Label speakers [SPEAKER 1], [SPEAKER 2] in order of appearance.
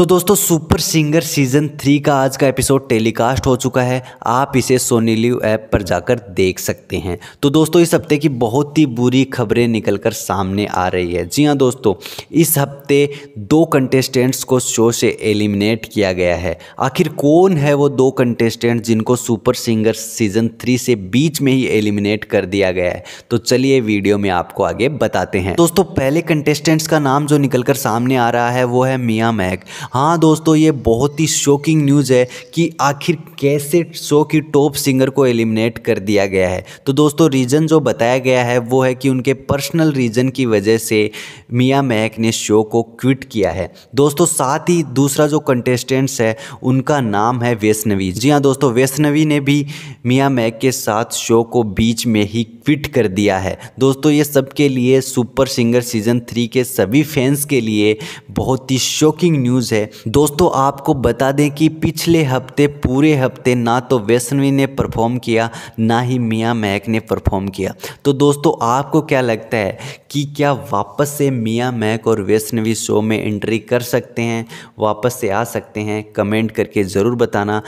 [SPEAKER 1] तो दोस्तों super singer season three का आज का एपिसोड टेलीकास्ट हो चुका है आप इसे सोनी लिव ऐप पर जाकर देख सकते हैं तो दोस्तों इस हफ्ते की बहुत ही बुरी खबरें निकलकर सामने आ रही है जी हाँ दोस्तों इस हफ्ते हफ्ते दो कंटेस्टेंट्स को शो से एलिमिनेट किया गया है आखिर कौन है वो दो कंटेस्टेंट जिनको सुपर सिंगर सीजन थ्री से बीच में ही एलिमिनेट कर दिया गया है तो चलिए वीडियो में आपको आगे बताते हैं दोस्तों पहले कंटेस्टेंट्स का नाम जो निकलकर सामने आ रहा है वो है मियाँ महक हाँ दोस्तों ये बहुत ही शॉकिंग न्यूज़ है कि आखिर कैसे शो की टॉप सिंगर को एलिमिनेट कर दिया गया है तो दोस्तों रीज़न जो बताया गया है वो है कि उनके पर्सनल रीज़न की वजह से मियाँ महक ने शो को क्विट किया है दोस्तों साथ ही दूसरा जो कंटेस्टेंट्स है उनका नाम है वैष्णवी जी हाँ दोस्तों वैष्णवी ने भी मियाँ मैक के साथ शो को बीच में ही क्विट कर दिया है दोस्तों ये सबके लिए सुपर सिंगर सीजन थ्री के सभी फैंस के लिए बहुत ही शॉकिंग न्यूज़ है दोस्तों आपको बता दें कि पिछले हफ्ते पूरे हफ्ते ना तो वैष्णवी ने परफॉर्म किया ना ही मियाँ मैक ने परफॉर्म किया तो दोस्तों आपको क्या लगता है कि क्या वापस से मियाँ मैक और वैष्णवी भी शो में एंट्री कर सकते हैं वापस से आ सकते हैं कमेंट करके ज़रूर बताना